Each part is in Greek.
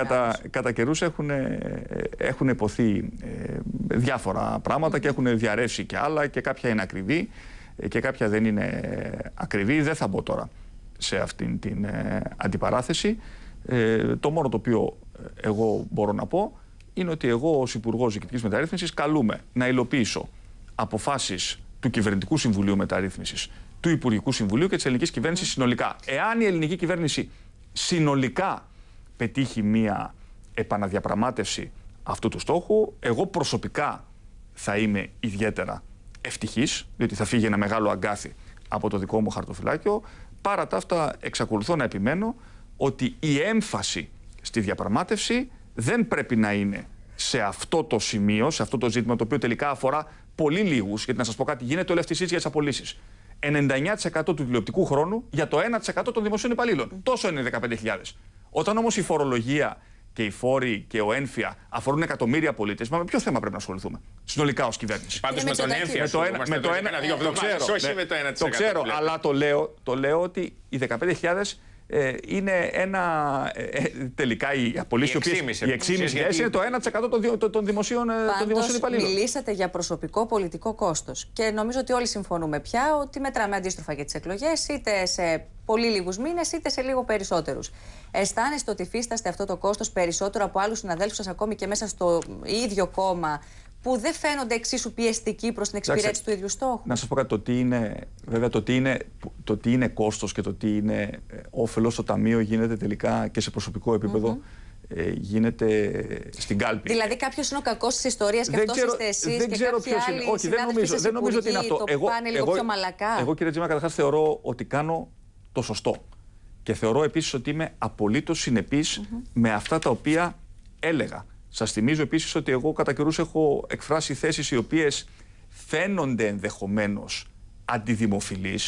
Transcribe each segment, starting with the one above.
Κατά, κατά καιρούς έχουν, ε, έχουν υποθεί ε, διάφορα πράγματα και έχουν διαρρεύσει και άλλα και κάποια είναι ακριβή ε, και κάποια δεν είναι ακριβή. Δεν θα μπω τώρα σε αυτήν την αντιπαράθεση. το μόνο το οποίο εγώ μπορώ να πω είναι ότι εγώ ως Υπουργός Διοικητικής Μεταρρύθμισης καλούμε να υλοποιήσω αποφάσεις του Κυβερνητικού Συμβουλίου Μεταρρύθμισης, του Υπουργικού Συμβουλίου και της Ελληνικής Κυβέρνησης συνολικά. Εάν η ελληνική κυβέρνηση συνολικά πετύχει μία επαναδιαπραγμάτευση αυτού του στόχου. Εγώ προσωπικά θα είμαι ιδιαίτερα ευτυχής, διότι θα φύγει ένα μεγάλο αγκάθι από το δικό μου χαρτοφυλάκιο. Παρά τα αυτά εξακολουθώ να επιμένω ότι η έμφαση στη διαπραγμάτευση δεν πρέπει να είναι σε αυτό το σημείο, σε αυτό το ζήτημα το οποίο τελικά αφορά πολύ λίγους, γιατί να σας πω κάτι, γίνεται όλη αυτή η για τις απολύσεις. 99% του τηλεοπτικού χρόνου για το 1% των δημοσίων υπαλλήλων. Τόσο είναι 15.000. Όταν όμως η φορολογία και οι φόροι και ο ένφια αφορούν εκατομμύρια πολίτες, μα με ποιο θέμα πρέπει να ασχοληθούμε. Συνολικά ως κυβέρνηση. Πάντως ε, με τον ένφια. Με το ένα, δηλαδή, ε, ναι. με το ένα, το ξέρω, το ξέρω, αλλά το λέω, το λέω ότι οι 15.000 ε, είναι ένα. Ε, ε, τελικά οι απολύσεις. Οι Γιατί... είναι το 1% των, δημοσίων, των δημοσίων υπαλλήλων. Μιλήσατε για προσωπικό πολιτικό κόστος. Και νομίζω ότι όλοι συμφωνούμε πια ότι μετράμε αντίστροφα για τις εκλογές, είτε σε πολύ λίγους μήνες, είτε σε λίγο περισσότερους. Αισθάνεστε ότι φίσταστε αυτό το κόστος περισσότερο από άλλους συναδέλφους σας, ακόμη και μέσα στο ίδιο κόμμα, που δεν φαίνονται εξίσου πιεστικοί προς την εξυπηρέτηση του ίδιου στόχου. Να σας πω κάτι. Το τι είναι, βέβαια, το τι είναι, το τι είναι κόστος και το τι είναι ε, όφελος στο ταμείο γίνεται τελικά και σε προσωπικό επίπεδο. Mm-hmm γίνεται στην κάλπη. Δηλαδή κάποιος είναι ο κακός της ιστορίας και αυτό είστε εσείς. Δεν και ξέρω ποιος είναι. Όχι, δεν νομίζω, δεν νομίζω ότι είναι αυτό. Το εγώ, πάνε λίγο πιο μαλακά. εγώ, κύριε Τζίμα, καταρχάς θεωρώ ότι κάνω το σωστό. Και θεωρώ επίσης ότι είμαι απολύτως με αυτά τα οποία έλεγα. Σας θυμίζω επίσης ότι εγώ κατά καιρούς έχω εκφράσει θέσεις οι οποίες φαίνονται ενδεχομένως αντιδημοφιλείς.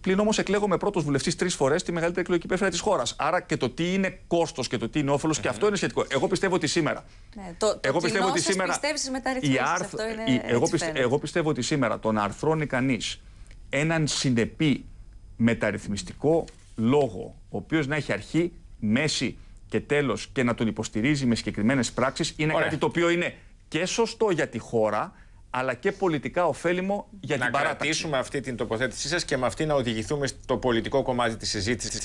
Πλην όμως εκλέγομαι πρώτος βουλευτής τρεις φορές τη μεγαλύτερη εκλογική περιφέρεια της χώρας. Άρα και το τι είναι κόστος και το τι είναι όφελος, και αυτό είναι σχετικό. Εγώ πιστεύω ότι σήμερα. Ναι, το, το εγώ πιστεύω ότι σήμερα. η άρθ... αυτό είναι η, εγώ, πιστεύω ότι σήμερα το να αρθρώνει κανείς έναν συνεπή μεταρρυθμιστικό λόγο, ο οποίος να έχει αρχή, μέση και τέλος και να τον υποστηρίζει με συγκεκριμένες πράξεις είναι κάτι το οποίο είναι και σωστό για τη χώρα, αλλά και πολιτικά ωφέλιμο για την παράταξη. Να κρατήσουμε αυτή την τοποθέτησή σας και με αυτή να οδηγηθούμε στο πολιτικό κομμάτι της συζήτησης.